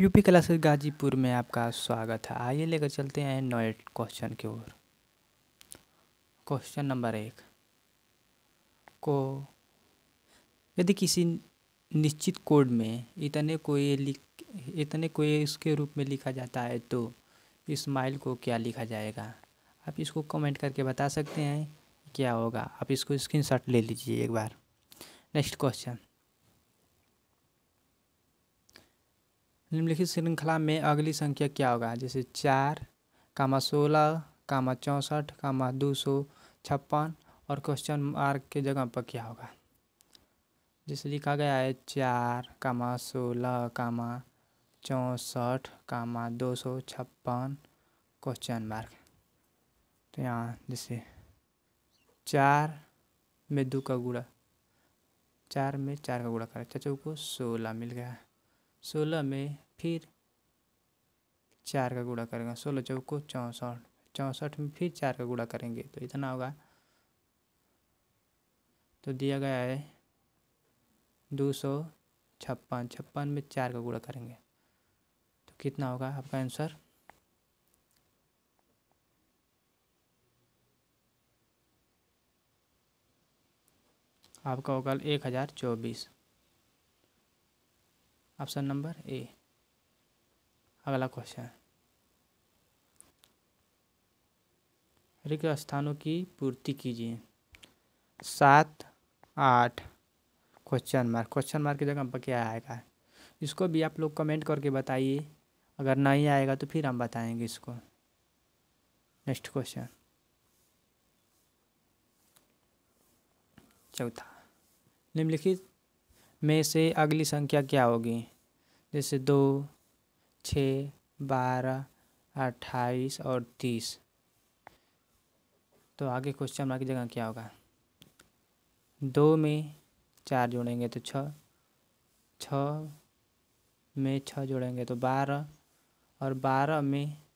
UP classes Ghazipur में आपका स्वागत है आइए लेकर चलते हैं नए क्वेश्चन की ओर क्वेश्चन नंबर एक को यदि किसी निश्चित कोड में इतने कोई लिख इतने कोई इसके रूप में लिखा जाता है तो इस्माइल को क्या लिखा जाएगा आप इसको कमेंट करके बता सकते हैं क्या होगा आप इसको स्क्रीनशॉट ले लीजिए एक बार नेक्स्ट क्वेश्चन निम्नलिखित श्रृंखला में अगली संख्या क्या होगा जैसे चार कामा सोलह कामा चौंसठ कामा दो सौ छप्पन और क्वेश्चन मार्क के जगह पर क्या होगा जैसे लिखा गया है चार कामा सोलह कामा चौंसठ कामा दो सौ छप्पन क्वेश्चन मार्क तो यहाँ जैसे चार में दो का गुड़ा चार में चार का गुड़ा करें चाचा को सोलह मिल गया सोलह में फिर चार का गुड़ा करेंगे सोलह चौको चौंसठ चौंसठ में फिर चार का गुड़ा करेंगे तो इतना होगा तो दिया गया है दो सौ छप्पन छप्पन में चार का गुड़ा करेंगे तो कितना होगा आपका आंसर आपका होगा एक हज़ार चौबीस ऑप्शन नंबर ए अगला क्वेश्चन है रिक्त स्थानों की पूर्ति कीजिए सात आठ क्वेश्चन मार्क क्वेश्चन मार्क की जगह पर क्या आएगा इसको भी आप लोग कमेंट करके बताइए अगर नहीं आएगा तो फिर हम बताएंगे इसको नेक्स्ट क्वेश्चन चौथा निम्नलिखित में से अगली संख्या क्या होगी जैसे दो छः बारह अट्ठाईस और तीस तो आगे क्वेश्चन मार्क की जगह क्या होगा दो में चार जोड़ेंगे तो छः छः में छः जोड़ेंगे तो बारह और बारह में